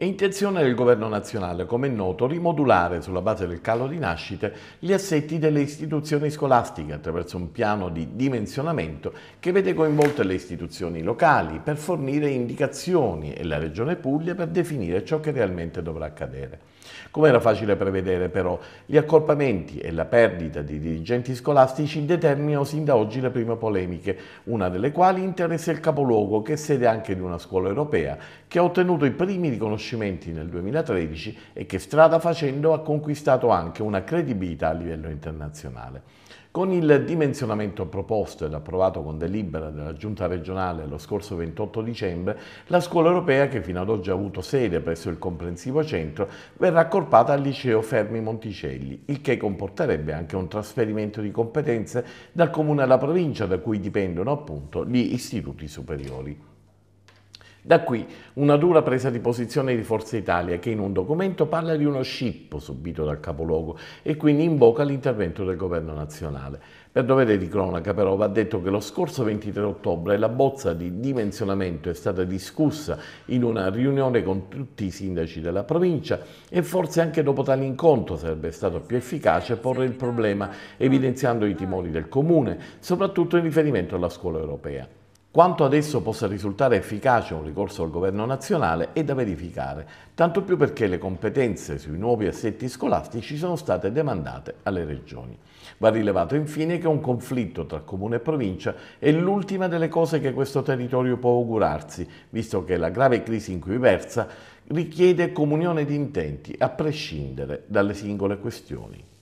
È intenzione del Governo nazionale, come è noto, rimodulare sulla base del calo di nascite gli assetti delle istituzioni scolastiche attraverso un piano di dimensionamento che vede coinvolte le istituzioni locali per fornire indicazioni e la Regione Puglia per definire ciò che realmente dovrà accadere. Come era facile prevedere però, gli accorpamenti e la perdita di dirigenti scolastici determinano sin da oggi le prime polemiche, una delle quali interessa il capoluogo che è sede anche di una scuola europea che ha ottenuto i primi riconoscimenti riconoscimenti nel 2013 e che strada facendo ha conquistato anche una credibilità a livello internazionale. Con il dimensionamento proposto ed approvato con delibera della Giunta regionale lo scorso 28 dicembre, la scuola europea, che fino ad oggi ha avuto sede presso il comprensivo centro, verrà accorpata al liceo Fermi Monticelli, il che comporterebbe anche un trasferimento di competenze dal comune alla provincia da cui dipendono appunto gli istituti superiori. Da qui una dura presa di posizione di Forza Italia che in un documento parla di uno scippo subito dal capoluogo e quindi invoca l'intervento del governo nazionale. Per dovere di cronaca però va detto che lo scorso 23 ottobre la bozza di dimensionamento è stata discussa in una riunione con tutti i sindaci della provincia e forse anche dopo tale incontro sarebbe stato più efficace porre il problema evidenziando i timori del comune, soprattutto in riferimento alla scuola europea. Quanto adesso possa risultare efficace un ricorso al governo nazionale è da verificare, tanto più perché le competenze sui nuovi assetti scolastici sono state demandate alle regioni. Va rilevato infine che un conflitto tra comune e provincia è l'ultima delle cose che questo territorio può augurarsi, visto che la grave crisi in cui versa richiede comunione di intenti, a prescindere dalle singole questioni.